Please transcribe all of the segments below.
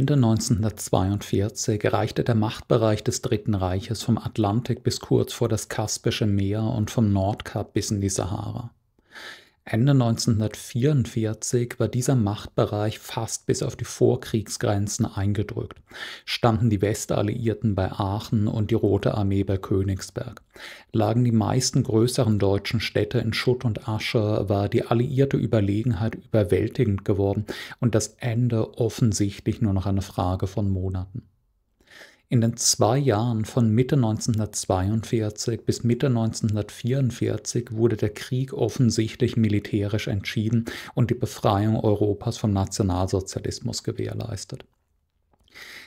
Ende 1942 reichte der Machtbereich des Dritten Reiches vom Atlantik bis kurz vor das Kaspische Meer und vom Nordkap bis in die Sahara. Ende 1944 war dieser Machtbereich fast bis auf die Vorkriegsgrenzen eingedrückt, standen die Westalliierten bei Aachen und die Rote Armee bei Königsberg. Lagen die meisten größeren deutschen Städte in Schutt und Asche, war die alliierte Überlegenheit überwältigend geworden und das Ende offensichtlich nur noch eine Frage von Monaten. In den zwei Jahren von Mitte 1942 bis Mitte 1944 wurde der Krieg offensichtlich militärisch entschieden und die Befreiung Europas vom Nationalsozialismus gewährleistet.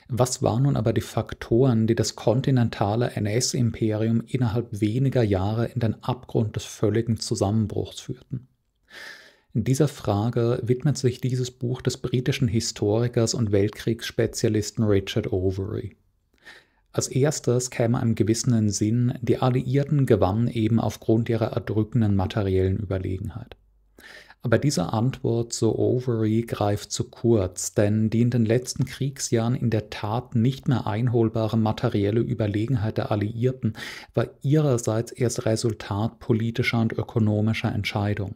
Was waren nun aber die Faktoren, die das kontinentale NS-Imperium innerhalb weniger Jahre in den Abgrund des völligen Zusammenbruchs führten? Dieser Frage widmet sich dieses Buch des britischen Historikers und Weltkriegsspezialisten Richard Overy. Als erstes käme einem Gewissen Sinn, die Alliierten gewannen eben aufgrund ihrer erdrückenden materiellen Überlegenheit. Aber diese Antwort zu Overy greift zu kurz, denn die in den letzten Kriegsjahren in der Tat nicht mehr einholbare materielle Überlegenheit der Alliierten war ihrerseits erst Resultat politischer und ökonomischer Entscheidungen.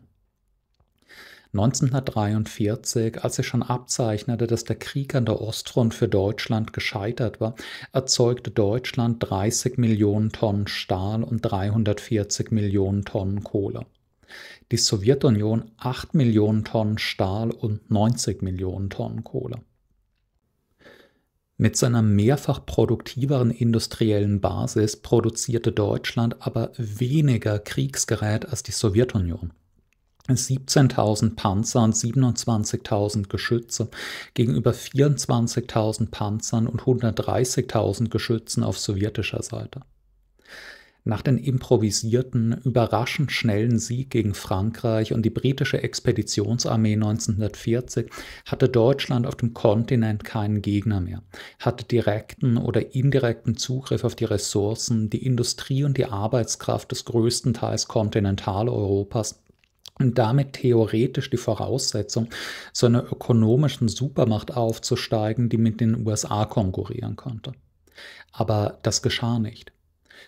1943, als sich schon abzeichnete, dass der Krieg an der Ostfront für Deutschland gescheitert war, erzeugte Deutschland 30 Millionen Tonnen Stahl und 340 Millionen Tonnen Kohle. Die Sowjetunion 8 Millionen Tonnen Stahl und 90 Millionen Tonnen Kohle. Mit seiner mehrfach produktiveren industriellen Basis produzierte Deutschland aber weniger Kriegsgerät als die Sowjetunion. 17.000 Panzer und 27.000 Geschütze gegenüber 24.000 Panzern und 130.000 Geschützen auf sowjetischer Seite. Nach dem improvisierten, überraschend schnellen Sieg gegen Frankreich und die britische Expeditionsarmee 1940 hatte Deutschland auf dem Kontinent keinen Gegner mehr, hatte direkten oder indirekten Zugriff auf die Ressourcen, die Industrie und die Arbeitskraft des größten Teils Kontinentaleuropas und damit theoretisch die Voraussetzung, zu einer ökonomischen Supermacht aufzusteigen, die mit den USA konkurrieren konnte. Aber das geschah nicht.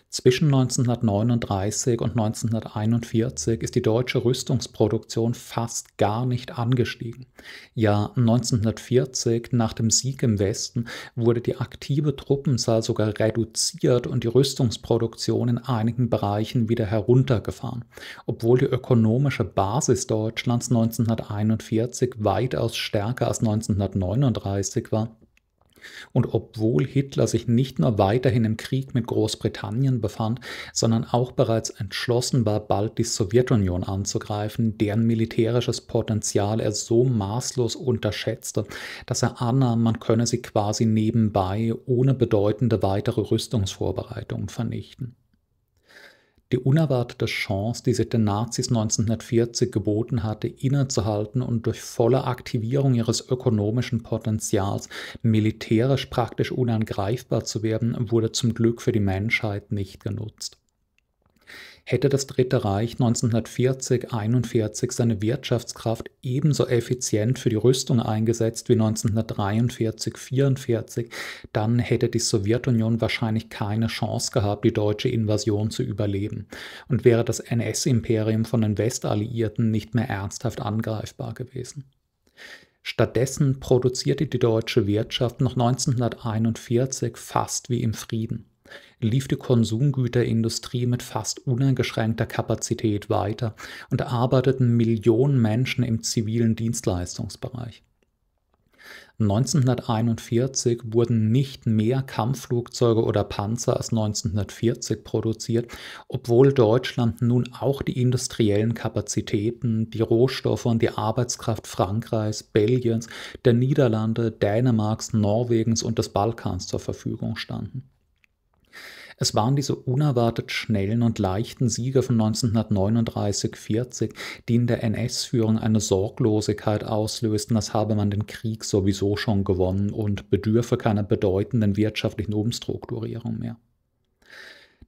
Zwischen 1939 und 1941 ist die deutsche Rüstungsproduktion fast gar nicht angestiegen. Ja, 1940 nach dem Sieg im Westen wurde die aktive Truppenzahl sogar reduziert und die Rüstungsproduktion in einigen Bereichen wieder heruntergefahren, obwohl die ökonomische Basis Deutschlands 1941 weitaus stärker als 1939 war und obwohl Hitler sich nicht nur weiterhin im Krieg mit Großbritannien befand, sondern auch bereits entschlossen war, bald die Sowjetunion anzugreifen, deren militärisches Potenzial er so maßlos unterschätzte, dass er annahm, man könne sie quasi nebenbei ohne bedeutende weitere Rüstungsvorbereitungen vernichten. Die unerwartete Chance, die sich den Nazis 1940 geboten hatte, innezuhalten und durch volle Aktivierung ihres ökonomischen Potenzials militärisch praktisch unangreifbar zu werden, wurde zum Glück für die Menschheit nicht genutzt hätte das Dritte Reich 1940-41 seine Wirtschaftskraft ebenso effizient für die Rüstung eingesetzt wie 1943-44, dann hätte die Sowjetunion wahrscheinlich keine Chance gehabt, die deutsche Invasion zu überleben und wäre das NS-Imperium von den Westalliierten nicht mehr ernsthaft angreifbar gewesen. Stattdessen produzierte die deutsche Wirtschaft noch 1941 fast wie im Frieden lief die Konsumgüterindustrie mit fast uneingeschränkter Kapazität weiter und arbeiteten Millionen Menschen im zivilen Dienstleistungsbereich. 1941 wurden nicht mehr Kampfflugzeuge oder Panzer als 1940 produziert, obwohl Deutschland nun auch die industriellen Kapazitäten, die Rohstoffe und die Arbeitskraft Frankreichs, Belgiens, der Niederlande, Dänemarks, Norwegens und des Balkans zur Verfügung standen. Es waren diese unerwartet schnellen und leichten Siege von 1939-40, die in der NS-Führung eine Sorglosigkeit auslösten, als habe man den Krieg sowieso schon gewonnen und bedürfe keiner bedeutenden wirtschaftlichen Umstrukturierung mehr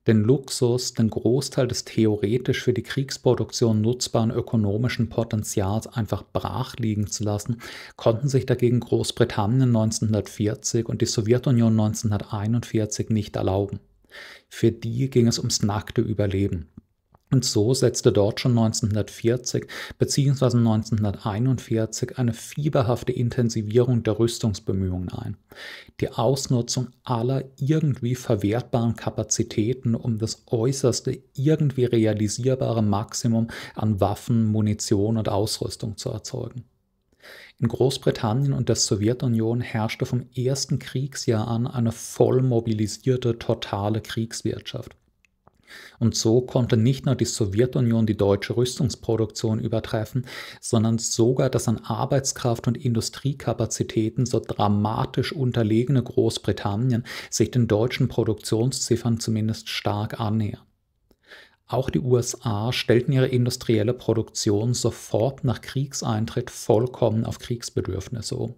den Luxus, den Großteil des theoretisch für die Kriegsproduktion nutzbaren ökonomischen Potenzials einfach brach liegen zu lassen, konnten sich dagegen Großbritannien 1940 und die Sowjetunion 1941 nicht erlauben. Für die ging es ums nackte Überleben. Und so setzte dort schon 1940 bzw. 1941 eine fieberhafte Intensivierung der Rüstungsbemühungen ein. Die Ausnutzung aller irgendwie verwertbaren Kapazitäten, um das äußerste irgendwie realisierbare Maximum an Waffen, Munition und Ausrüstung zu erzeugen. In Großbritannien und der Sowjetunion herrschte vom ersten Kriegsjahr an eine voll mobilisierte totale Kriegswirtschaft. Und so konnte nicht nur die Sowjetunion die deutsche Rüstungsproduktion übertreffen, sondern sogar das an Arbeitskraft und Industriekapazitäten so dramatisch unterlegene Großbritannien sich den deutschen Produktionsziffern zumindest stark annähern. Auch die USA stellten ihre industrielle Produktion sofort nach Kriegseintritt vollkommen auf Kriegsbedürfnisse um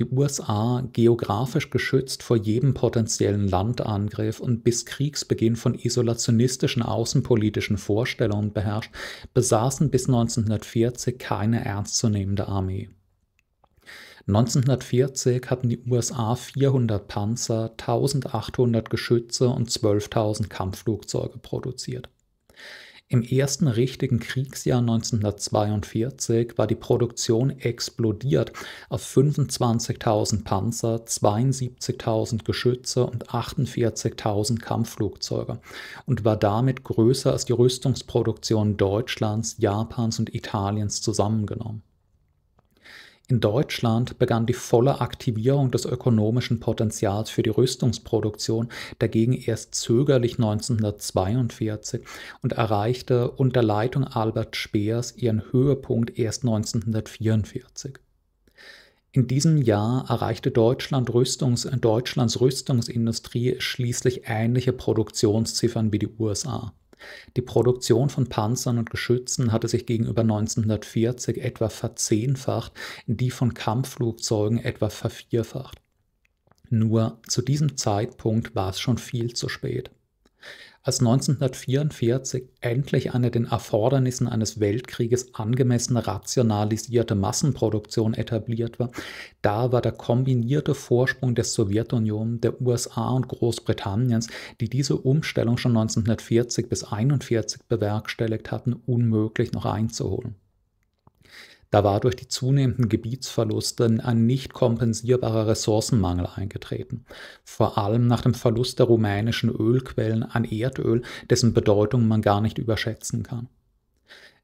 die USA geografisch geschützt vor jedem potenziellen Landangriff und bis Kriegsbeginn von isolationistischen außenpolitischen Vorstellungen beherrscht, besaßen bis 1940 keine ernstzunehmende Armee. 1940 hatten die USA 400 Panzer, 1800 Geschütze und 12.000 Kampfflugzeuge produziert. Im ersten richtigen Kriegsjahr 1942 war die Produktion explodiert auf 25.000 Panzer, 72.000 Geschütze und 48.000 Kampfflugzeuge und war damit größer als die Rüstungsproduktion Deutschlands, Japans und Italiens zusammengenommen. In Deutschland begann die volle Aktivierung des ökonomischen Potenzials für die Rüstungsproduktion dagegen erst zögerlich 1942 und erreichte unter Leitung Albert Speers ihren Höhepunkt erst 1944. In diesem Jahr erreichte Deutschland Rüstungs, Deutschlands Rüstungsindustrie schließlich ähnliche Produktionsziffern wie die USA. Die Produktion von Panzern und Geschützen hatte sich gegenüber 1940 etwa verzehnfacht, die von Kampfflugzeugen etwa vervierfacht. Nur zu diesem Zeitpunkt war es schon viel zu spät als 1944 endlich eine den Erfordernissen eines Weltkrieges angemessene rationalisierte Massenproduktion etabliert war, da war der kombinierte Vorsprung der Sowjetunion, der USA und Großbritanniens, die diese Umstellung schon 1940 bis 1941 bewerkstelligt hatten, unmöglich noch einzuholen. Da war durch die zunehmenden Gebietsverluste ein nicht kompensierbarer Ressourcenmangel eingetreten. Vor allem nach dem Verlust der rumänischen Ölquellen an Erdöl, dessen Bedeutung man gar nicht überschätzen kann.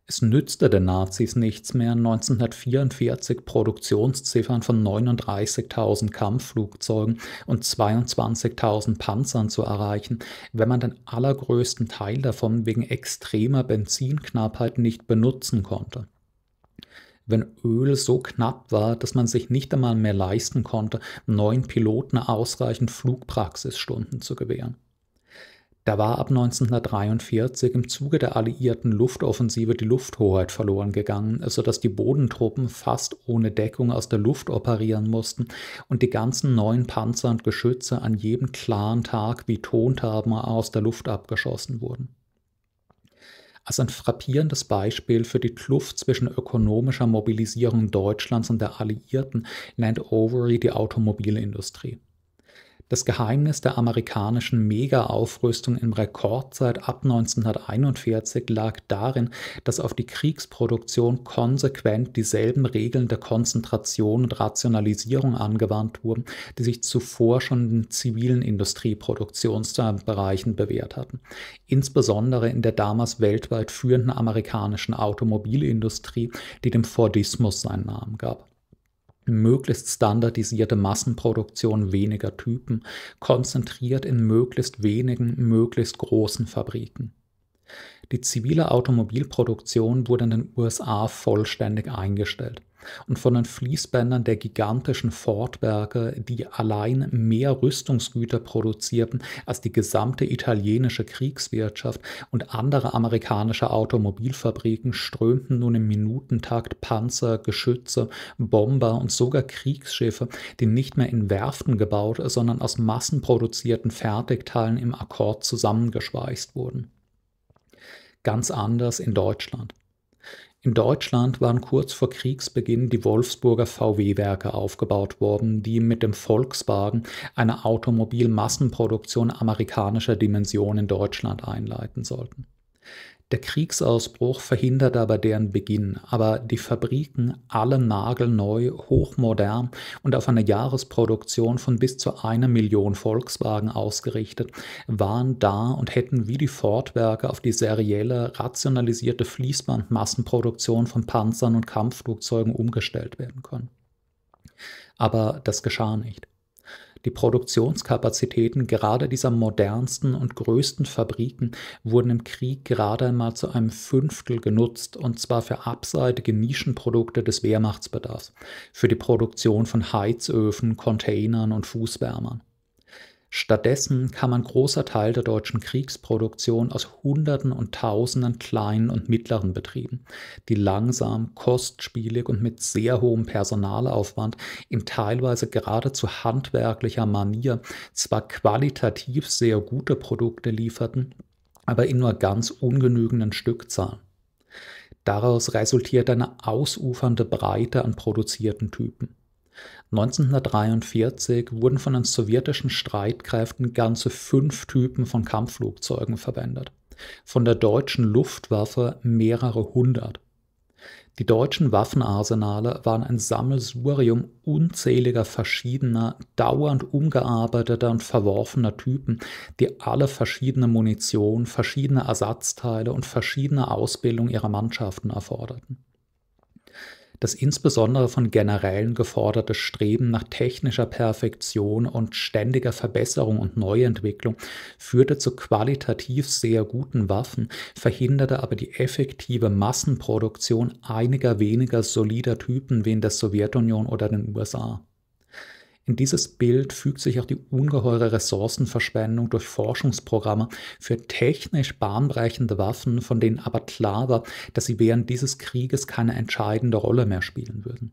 Es nützte den Nazis nichts mehr, 1944 Produktionsziffern von 39.000 Kampfflugzeugen und 22.000 Panzern zu erreichen, wenn man den allergrößten Teil davon wegen extremer Benzinknappheit nicht benutzen konnte wenn Öl so knapp war, dass man sich nicht einmal mehr leisten konnte, neuen Piloten ausreichend Flugpraxisstunden zu gewähren. Da war ab 1943 im Zuge der alliierten Luftoffensive die Lufthoheit verloren gegangen, sodass die Bodentruppen fast ohne Deckung aus der Luft operieren mussten und die ganzen neuen Panzer und Geschütze an jedem klaren Tag wie Tontaben aus der Luft abgeschossen wurden als ein frappierendes Beispiel für die Kluft zwischen ökonomischer Mobilisierung Deutschlands und der Alliierten nennt Overy die Automobilindustrie das Geheimnis der amerikanischen Mega-Aufrüstung im Rekordzeit ab 1941 lag darin, dass auf die Kriegsproduktion konsequent dieselben Regeln der Konzentration und Rationalisierung angewandt wurden, die sich zuvor schon in zivilen Industrieproduktionsbereichen bewährt hatten. Insbesondere in der damals weltweit führenden amerikanischen Automobilindustrie, die dem Fordismus seinen Namen gab möglichst standardisierte Massenproduktion weniger Typen, konzentriert in möglichst wenigen, möglichst großen Fabriken. Die zivile Automobilproduktion wurde in den USA vollständig eingestellt. Und von den Fließbändern der gigantischen Ford-Werke, die allein mehr Rüstungsgüter produzierten als die gesamte italienische Kriegswirtschaft und andere amerikanische Automobilfabriken, strömten nun im Minutentakt Panzer, Geschütze, Bomber und sogar Kriegsschiffe, die nicht mehr in Werften gebaut, sondern aus massenproduzierten Fertigteilen im Akkord zusammengeschweißt wurden ganz anders in Deutschland. In Deutschland waren kurz vor Kriegsbeginn die Wolfsburger VW-Werke aufgebaut worden, die mit dem Volkswagen eine Automobilmassenproduktion amerikanischer Dimension in Deutschland einleiten sollten. Der Kriegsausbruch verhindert aber deren Beginn, aber die Fabriken alle nagelneu, hochmodern und auf eine Jahresproduktion von bis zu einer Million Volkswagen ausgerichtet, waren da und hätten wie die Fordwerke auf die serielle, rationalisierte Fließbandmassenproduktion von Panzern und Kampfflugzeugen umgestellt werden können. Aber das geschah nicht. Die Produktionskapazitäten gerade dieser modernsten und größten Fabriken wurden im Krieg gerade einmal zu einem Fünftel genutzt, und zwar für abseitige Nischenprodukte des Wehrmachtsbedarfs, für die Produktion von Heizöfen, Containern und Fußwärmern. Stattdessen kam ein großer Teil der deutschen Kriegsproduktion aus Hunderten und Tausenden kleinen und mittleren Betrieben, die langsam, kostspielig und mit sehr hohem Personalaufwand in teilweise geradezu handwerklicher Manier zwar qualitativ sehr gute Produkte lieferten, aber in nur ganz ungenügenden Stückzahlen. Daraus resultiert eine ausufernde Breite an produzierten Typen. 1943 wurden von den sowjetischen Streitkräften ganze fünf Typen von Kampfflugzeugen verwendet, von der deutschen Luftwaffe mehrere hundert. Die deutschen Waffenarsenale waren ein Sammelsurium unzähliger verschiedener, dauernd umgearbeiteter und verworfener Typen, die alle verschiedene Munition, verschiedene Ersatzteile und verschiedene Ausbildung ihrer Mannschaften erforderten das insbesondere von Generälen geforderte Streben nach technischer Perfektion und ständiger Verbesserung und Neuentwicklung führte zu qualitativ sehr guten Waffen, verhinderte aber die effektive Massenproduktion einiger weniger solider Typen wie in der Sowjetunion oder den USA. In dieses Bild fügt sich auch die ungeheure Ressourcenverschwendung durch Forschungsprogramme für technisch bahnbrechende Waffen, von denen aber klar war, dass sie während dieses Krieges keine entscheidende Rolle mehr spielen würden.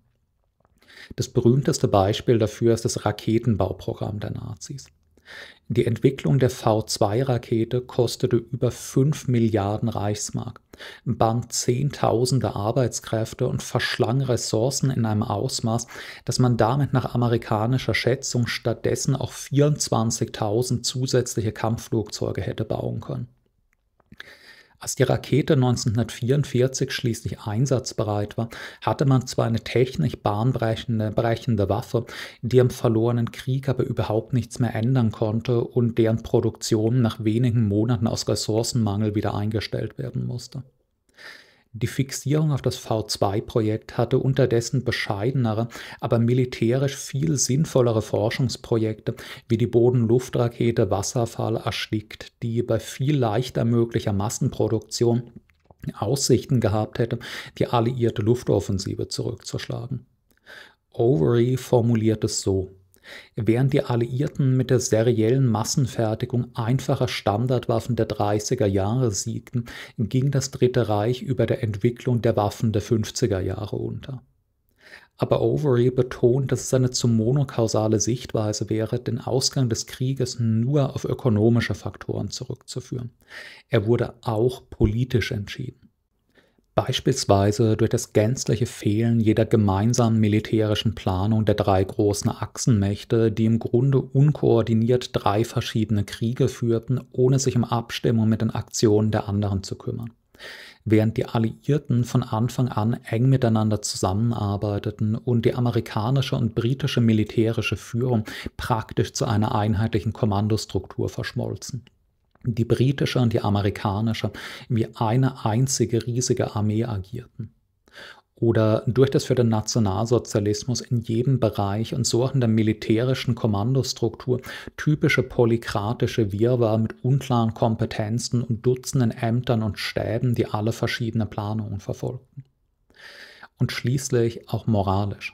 Das berühmteste Beispiel dafür ist das Raketenbauprogramm der Nazis. Die Entwicklung der V2-Rakete kostete über 5 Milliarden Reichsmark, band Zehntausende Arbeitskräfte und verschlang Ressourcen in einem Ausmaß, dass man damit nach amerikanischer Schätzung stattdessen auch 24.000 zusätzliche Kampfflugzeuge hätte bauen können. Als die Rakete 1944 schließlich einsatzbereit war, hatte man zwar eine technisch bahnbrechende Waffe, die am verlorenen Krieg aber überhaupt nichts mehr ändern konnte und deren Produktion nach wenigen Monaten aus Ressourcenmangel wieder eingestellt werden musste. Die Fixierung auf das V2-Projekt hatte unterdessen bescheidenere, aber militärisch viel sinnvollere Forschungsprojekte wie die Bodenluftrakete Wasserfall erstickt, die bei viel leichter möglicher Massenproduktion Aussichten gehabt hätte, die alliierte Luftoffensive zurückzuschlagen. Overy formuliert es so. Während die Alliierten mit der seriellen Massenfertigung einfacher Standardwaffen der 30er Jahre siegten, ging das Dritte Reich über der Entwicklung der Waffen der 50er Jahre unter. Aber Overy betont, dass es eine zu monokausale Sichtweise wäre, den Ausgang des Krieges nur auf ökonomische Faktoren zurückzuführen. Er wurde auch politisch entschieden. Beispielsweise durch das gänzliche Fehlen jeder gemeinsamen militärischen Planung der drei großen Achsenmächte, die im Grunde unkoordiniert drei verschiedene Kriege führten, ohne sich um Abstimmung mit den Aktionen der anderen zu kümmern. Während die Alliierten von Anfang an eng miteinander zusammenarbeiteten und die amerikanische und britische militärische Führung praktisch zu einer einheitlichen Kommandostruktur verschmolzen die britische und die amerikanische, wie eine einzige riesige Armee agierten oder durch das für den Nationalsozialismus in jedem Bereich und so auch in der militärischen Kommandostruktur typische polykratische Wirrwarr mit unklaren Kompetenzen und Dutzenden Ämtern und Stäben, die alle verschiedene Planungen verfolgten. Und schließlich auch moralisch.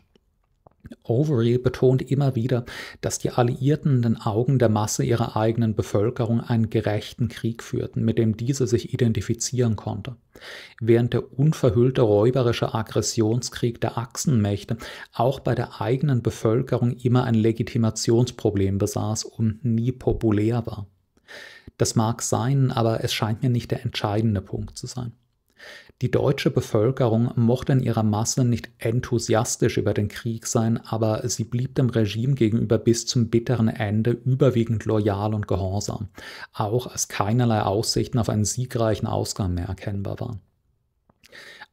Overy betont immer wieder, dass die Alliierten in den Augen der Masse ihrer eigenen Bevölkerung einen gerechten Krieg führten, mit dem diese sich identifizieren konnte. Während der unverhüllte räuberische Aggressionskrieg der Achsenmächte auch bei der eigenen Bevölkerung immer ein Legitimationsproblem besaß und nie populär war. Das mag sein, aber es scheint mir nicht der entscheidende Punkt zu sein. Die deutsche Bevölkerung mochte in ihrer Masse nicht enthusiastisch über den Krieg sein, aber sie blieb dem Regime gegenüber bis zum bitteren Ende überwiegend loyal und gehorsam, auch als keinerlei Aussichten auf einen siegreichen Ausgang mehr erkennbar waren.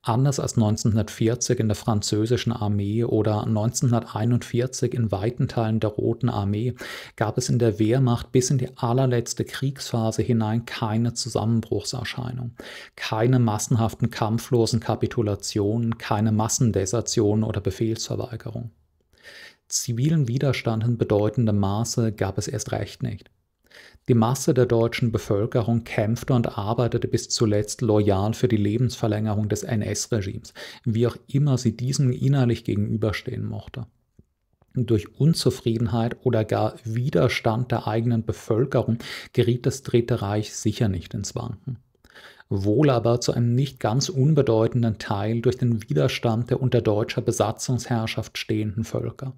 Anders als 1940 in der französischen Armee oder 1941 in weiten Teilen der Roten Armee gab es in der Wehrmacht bis in die allerletzte Kriegsphase hinein keine Zusammenbruchserscheinung, keine massenhaften kampflosen Kapitulationen, keine Massendesertionen oder Befehlsverweigerung. Zivilen Widerstand in bedeutendem Maße gab es erst recht nicht. Die Masse der deutschen Bevölkerung kämpfte und arbeitete bis zuletzt loyal für die Lebensverlängerung des NS-Regimes, wie auch immer sie diesem innerlich gegenüberstehen mochte. Durch Unzufriedenheit oder gar Widerstand der eigenen Bevölkerung geriet das Dritte Reich sicher nicht ins Wanken wohl aber zu einem nicht ganz unbedeutenden Teil durch den Widerstand der unter deutscher Besatzungsherrschaft stehenden Völker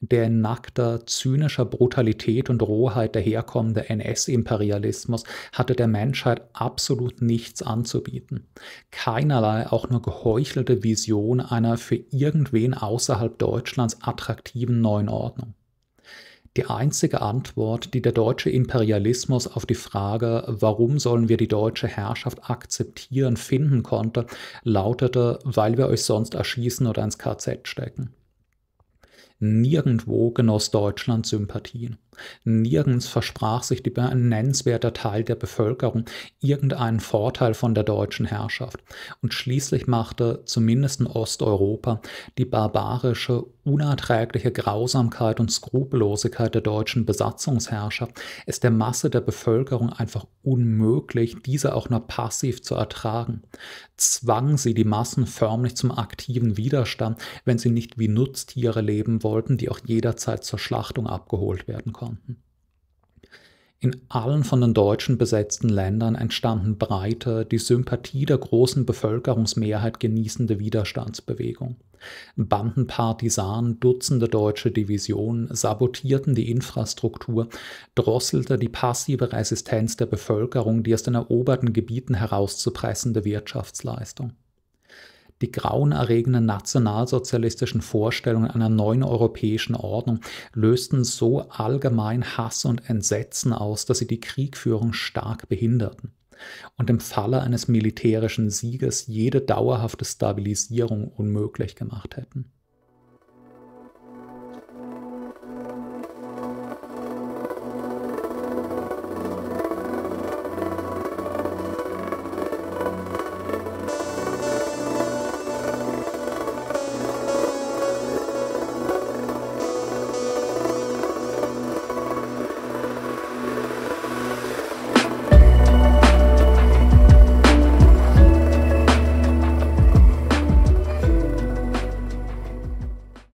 der in nackter, zynischer Brutalität und Rohheit daherkommende NS-Imperialismus hatte der Menschheit absolut nichts anzubieten. Keinerlei auch nur geheuchelte Vision einer für irgendwen außerhalb Deutschlands attraktiven neuen Ordnung. Die einzige Antwort, die der deutsche Imperialismus auf die Frage, warum sollen wir die deutsche Herrschaft akzeptieren, finden konnte, lautete, weil wir euch sonst erschießen oder ins KZ stecken nirgendwo genoss Deutschland Sympathien. Nirgends versprach sich ein nennenswerter Teil der Bevölkerung irgendeinen Vorteil von der deutschen Herrschaft. Und schließlich machte, zumindest in Osteuropa, die barbarische, unerträgliche Grausamkeit und Skrupellosigkeit der deutschen Besatzungsherrschaft es der Masse der Bevölkerung einfach unmöglich, diese auch nur passiv zu ertragen. Zwang sie die Massen förmlich zum aktiven Widerstand, wenn sie nicht wie Nutztiere leben wollten, die auch jederzeit zur Schlachtung abgeholt werden konnten konnten. In allen von den Deutschen besetzten Ländern entstanden breite, die Sympathie der großen Bevölkerungsmehrheit genießende Widerstandsbewegung. Bandenpartisanen, Dutzende deutsche Divisionen sabotierten die Infrastruktur, drosselte die passive Resistenz der Bevölkerung die aus den eroberten Gebieten herauszupressende Wirtschaftsleistung die grauenerregenden nationalsozialistischen Vorstellungen einer neuen europäischen Ordnung lösten so allgemein Hass und Entsetzen aus, dass sie die Kriegführung stark behinderten und im Falle eines militärischen Sieges jede dauerhafte Stabilisierung unmöglich gemacht hätten.